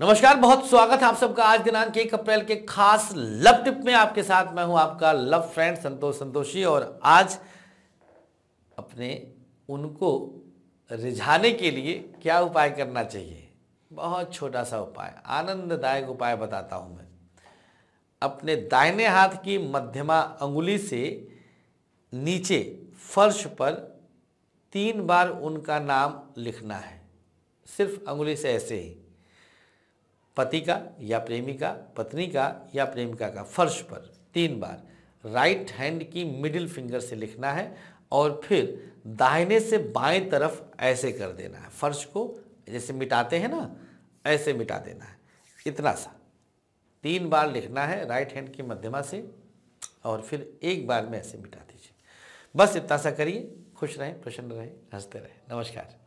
नमस्कार बहुत स्वागत है आप सबका आज दिनांक एक अप्रैल के खास लव टिप में आपके साथ मैं हूं आपका लव फ्रेंड संतोष संतोषी और आज अपने उनको रिझाने के लिए क्या उपाय करना चाहिए बहुत छोटा सा उपाय आनंददायक उपाय बताता हूं मैं अपने दाहिने हाथ की मध्यमा अंगुली से नीचे फर्श पर तीन बार उनका नाम लिखना है सिर्फ अंगुली से ऐसे ही पति का या प्रेमिका पत्नी का या प्रेमिका का फर्श पर तीन बार राइट हैंड की मिडिल फिंगर से लिखना है और फिर दाहिने से बाएं तरफ ऐसे कर देना है फर्श को जैसे मिटाते हैं ना ऐसे मिटा देना है इतना सा तीन बार लिखना है राइट हैंड की मध्यमा से और फिर एक बार में ऐसे मिटा दीजिए बस इतना सा करिए खुश रहें प्रसन्न रहें हंसते रहें नमस्कार